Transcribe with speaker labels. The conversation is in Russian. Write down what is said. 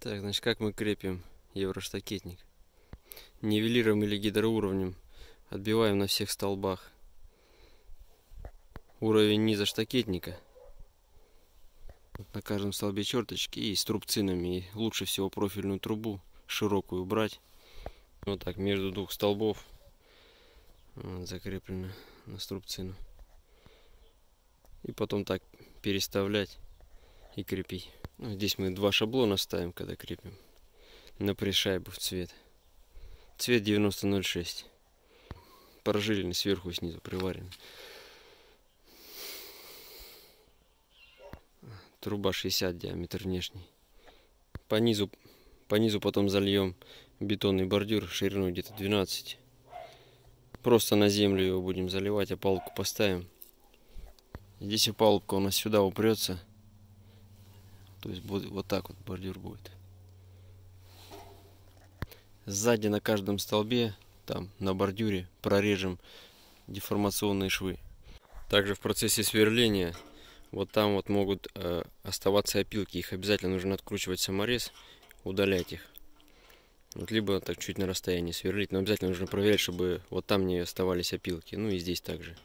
Speaker 1: Так, значит, как мы крепим евроштакетник? Нивелиром или гидроуровнем отбиваем на всех столбах. Уровень низа штакетника. На каждом столбе черточки и с трубцинами. И лучше всего профильную трубу широкую брать. Вот так, между двух столбов вот, закреплено на струбцину. И потом так переставлять и крепить. Ну, здесь мы два шаблона ставим, когда крепим на пришайбу в цвет. Цвет 90.06. Прожиленный сверху и снизу, приваренный. Труба 60 диаметр внешний. По низу, по низу потом зальем бетонный бордюр шириной где-то 12. Просто на землю его будем заливать, опалубку а поставим. Здесь опалубка у нас сюда упрется то есть будет, вот так вот бордюр будет. Сзади на каждом столбе, там на бордюре, прорежем деформационные швы. Также в процессе сверления вот там вот могут э, оставаться опилки. Их обязательно нужно откручивать саморез, удалять их. Вот либо так чуть на расстоянии сверлить, но обязательно нужно проверять, чтобы вот там не оставались опилки. Ну и здесь также.